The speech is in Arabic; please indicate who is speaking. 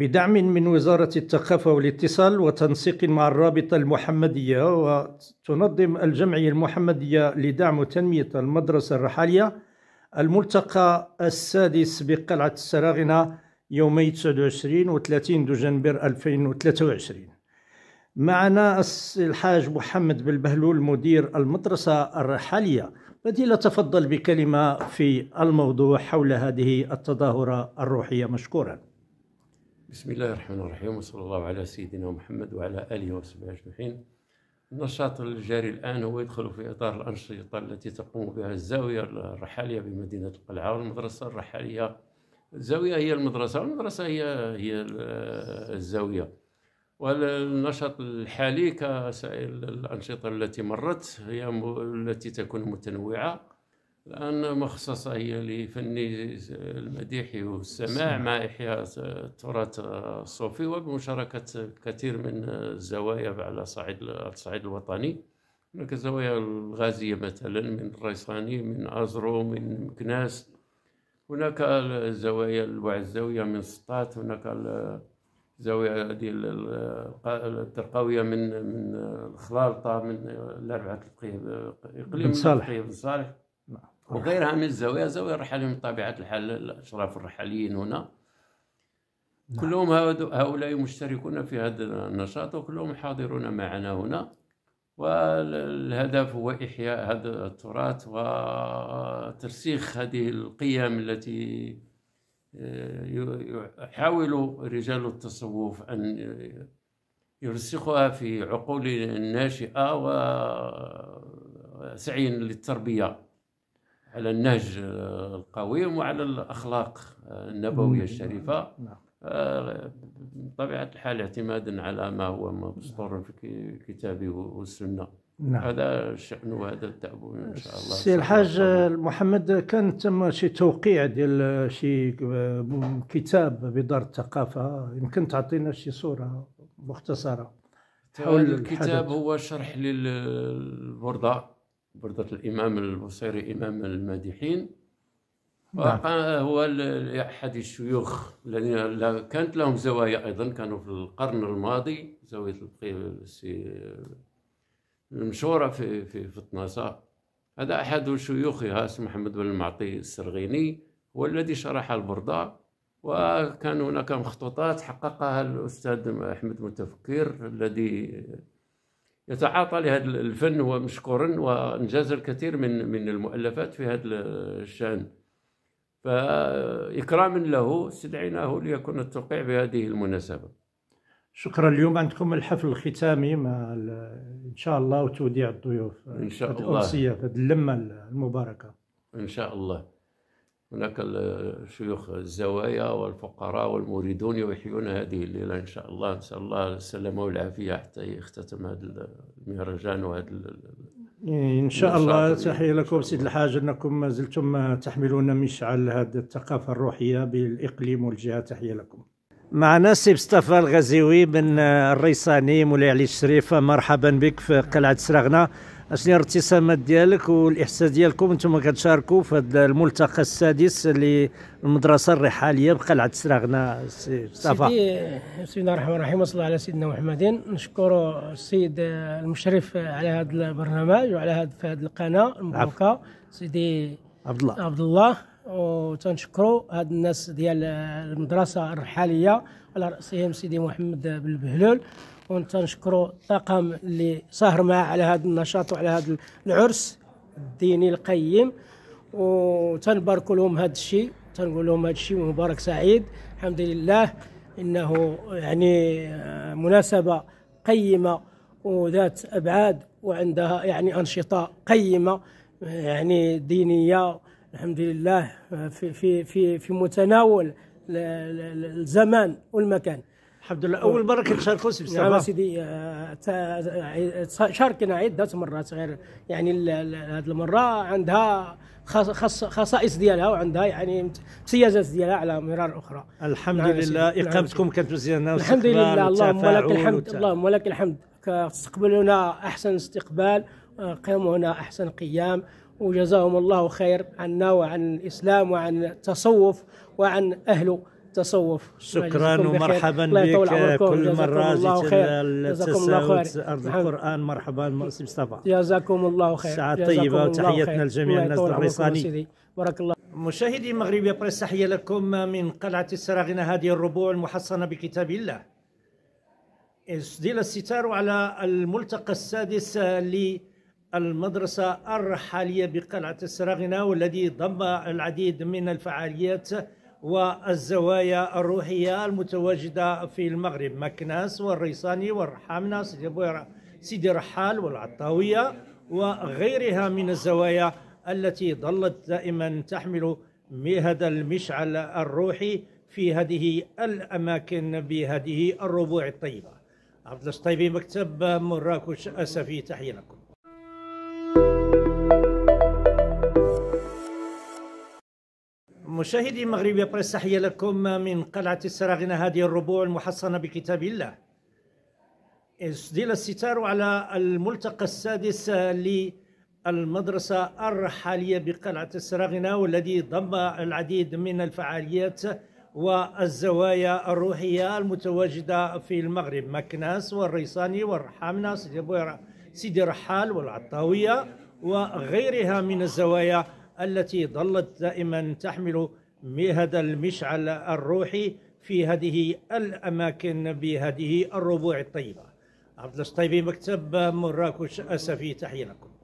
Speaker 1: بدعم من وزارة الثقافة والاتصال وتنسيق مع الرابطة المحمدية وتنظم الجمعية المحمدية لدعم وتنمية المدرسة الرحالية الملتقى السادس بقلعة السراغنة يومي 29 و 30 دجنبر 2023 معنا الحاج محمد بالبهلول مدير المدرسة الرحالية بدي تفضل بكلمة في الموضوع حول هذه التظاهرة الروحية مشكوراً
Speaker 2: بسم الله الرحمن الرحيم وصلى الله على سيدنا محمد وعلى آله وصحبه أجمعين النشاط الجاري الآن هو يدخل في إطار الأنشطة التي تقوم بها الزاوية الرحالية بمدينة القلعة والمدرسة الرحالية الزاوية هي المدرسة والمدرسة هي هي الزاوية والنشاط الحالي كسائر الأنشطة التي مرت هي التي تكون متنوعة لأن مخصصة هي لفني المديح والسماع مع إحياء التراث الصوفي وبمشاركة كثير من الزوايا على صعيد الصعيد الوطني هناك الزوايا الغازية مثلا من الريصاني من أزرو من مكناس هناك الزوايا الوعزاوية من سطات هناك الزوايا ديال الدرقاوية من من الخلالطة من الأربعة القيم إقليم صالح وغيرها من الزوايا زوايا الرحاليين بطبيعة الحال الأشراف الرحاليين هنا نعم. كلهم هؤلاء مشتركون في هذا النشاط وكلهم حاضرون معنا هنا والهدف هو إحياء هذا التراث وترسيخ هذه القيم التي آه، يحاول رجال التصوف أن يرسخها في عقول الناشئة وسعي للتربية على النهج آه، القويم وعلى الاخلاق آه، النبويه الشريفه نعم. نعم. آه، بطبيعه الحال اعتمادا على ما هو مسطور في الكتاب والسنه نعم. هذا الشأن وهذا التعب إن شاء الله سي الحاج
Speaker 1: محمد كان تم شي توقيع ديال شي كتاب بدار الثقافة يمكن تعطينا شي صورة مختصرة حول الكتاب الحدث. هو شرح
Speaker 2: للبردة بردة الإمام البصيري إمام المادحين نعم. هو أحد الشيوخ الذين كانت لهم زوايا أيضا كانوا في القرن الماضي زاوية المشهورة في في في طناسة هذا أحد شيوخها اسمه محمد بن المعطي السرغيني هو الذي شرح البردة وكان هناك مخطوطات حققها الأستاذ أحمد متفكر الذي يتعاطى لهذا الفن ومشكورا وانجاز الكثير من من المؤلفات في هذا الشان فاكراما له استدعيناه ليكون التوقيع بهذه المناسبه
Speaker 1: شكرا اليوم عندكم الحفل الختامي مع ان شاء الله وتوديع الضيوف ان شاء الله في هذه اللمه المباركه
Speaker 2: ان شاء الله هناك الشيوخ الزوايا والفقراء والمريدون يحيون هذه الليلة إن شاء الله نسأل الله السلامة والعافية حتى يختتم هذا المهرجان وهذا
Speaker 1: إيه، إن شاء الله تحية لكم سيد الحاج أنكم ما زلتم تحملون مشعل هذه الثقافة الروحية بالإقليم والجهة تحية لكم معنا سي مصطفى الغزيوي من الريساني مولاي علي الشريف مرحبا بك في قلعة سراغنا اشني الارتسامات ديالك والاحساس ديالكم انتم كتشاركوا في هذا الملتقى السادس للمدرسه الرحاليه بقلعه سراغنا سي مصطفى
Speaker 3: بسم الله الرحمن الرحيم وصلى على سيدنا محمد نشكر السيد المشرف على هذا البرنامج وعلى هذا القناه المباركه سيدي عبد الله عبد الله وتنشكروا هاد الناس ديال المدرسه الرحاليه على راسهم سيدي محمد بن البهلول ونتنشكروا الطاقم اللي سهر معاه على هذا النشاط وعلى هذا العرس الديني القيم وتنبارك لهم هذا الشيء تنقول لهم هذا الشيء مبارك سعيد الحمد لله انه يعني آه، مناسبه قيمه وذات ابعاد وعندها يعني انشطه قيمه يعني دينيه الحمد لله في في في في متناول الزمان والمكان الحمد لله اول مره كتشاركوا سي نعم سيدي آه، شاركنا عده مرات غير يعني هذه المره عندها خصائص ديالها وعندها يعني امتيازات ديالها على مرار اخرى
Speaker 1: الحمد نعم لله نعم اقامتكم نعم كانت مزيانه الحمد لله اللهم لك الحمد اللهم
Speaker 3: لك الحمد استقبلونا احسن استقبال آه، هنا احسن قيام وجزاهم الله خير عنا وعن الإسلام وعن التصوف وعن أهل التصوف شكرا ومرحبا بك كل مرة جيت للتساوت أرض نعم.
Speaker 1: القرآن مرحبا مصطفى جزاكم الله خير ساعة طيبة وتحياتنا لجميع الناس الريصاني بارك الله مشاهدي مغربية بريس تحية لكم من قلعة السراغنة هذه الربوع المحصنة بكتاب الله اسدل الستار على الملتقى السادس ل المدرسة الرحالية بقلعة السراغنة والذي ضم العديد من الفعاليات والزوايا الروحية المتواجدة في المغرب مكناس والريصاني والرحامنة سيدي رحال والعطاوية وغيرها من الزوايا التي ظلت دائما تحمل هذا المشعل الروحي في هذه الأماكن بهذه الربوع الطيبة عبد الله مكتب مراكش أسفي تحية لكم مشاهدي مغربي بريس تحية لكم من قلعة السراغنة هذه الربوع المحصنة بكتاب الله اسدل الستار على الملتقى السادس للمدرسة الرحالية بقلعة السراغنة والذي ضم العديد من الفعاليات والزوايا الروحية المتواجدة في المغرب مكناس والريصاني والرحامنة سيدي رحال والعطاوية وغيرها من الزوايا التي ظلت دائما تحمل مهد المشعل الروحي في هذه الأماكن بهذه الربوع الطيبة عبد الله مكتب مراكش أسفي تحية لكم